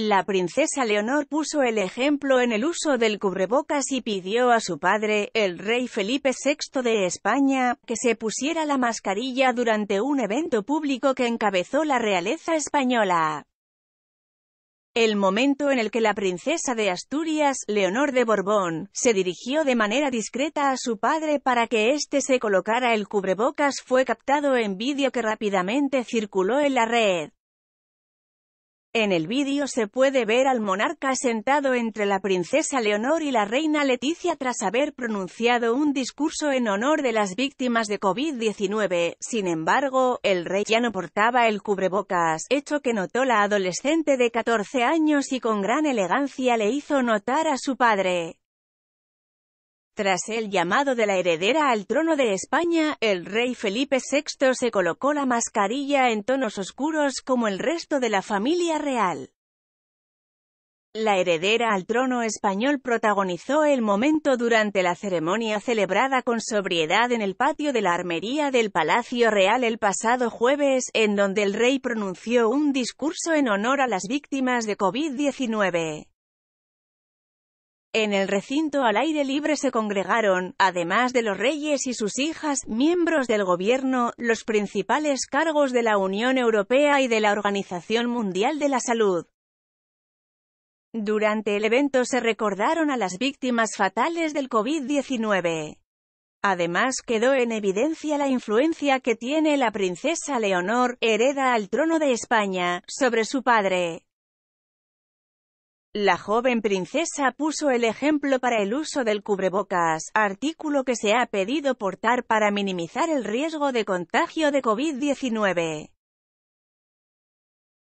La princesa Leonor puso el ejemplo en el uso del cubrebocas y pidió a su padre, el rey Felipe VI de España, que se pusiera la mascarilla durante un evento público que encabezó la realeza española. El momento en el que la princesa de Asturias, Leonor de Borbón, se dirigió de manera discreta a su padre para que éste se colocara el cubrebocas fue captado en vídeo que rápidamente circuló en la red. En el vídeo se puede ver al monarca sentado entre la princesa Leonor y la reina Leticia tras haber pronunciado un discurso en honor de las víctimas de COVID-19. Sin embargo, el rey ya no portaba el cubrebocas, hecho que notó la adolescente de 14 años y con gran elegancia le hizo notar a su padre. Tras el llamado de la heredera al trono de España, el rey Felipe VI se colocó la mascarilla en tonos oscuros como el resto de la familia real. La heredera al trono español protagonizó el momento durante la ceremonia celebrada con sobriedad en el patio de la armería del Palacio Real el pasado jueves, en donde el rey pronunció un discurso en honor a las víctimas de COVID-19. En el recinto al aire libre se congregaron, además de los reyes y sus hijas, miembros del gobierno, los principales cargos de la Unión Europea y de la Organización Mundial de la Salud. Durante el evento se recordaron a las víctimas fatales del COVID-19. Además quedó en evidencia la influencia que tiene la princesa Leonor, hereda al trono de España, sobre su padre. La joven princesa puso el ejemplo para el uso del cubrebocas, artículo que se ha pedido portar para minimizar el riesgo de contagio de COVID-19.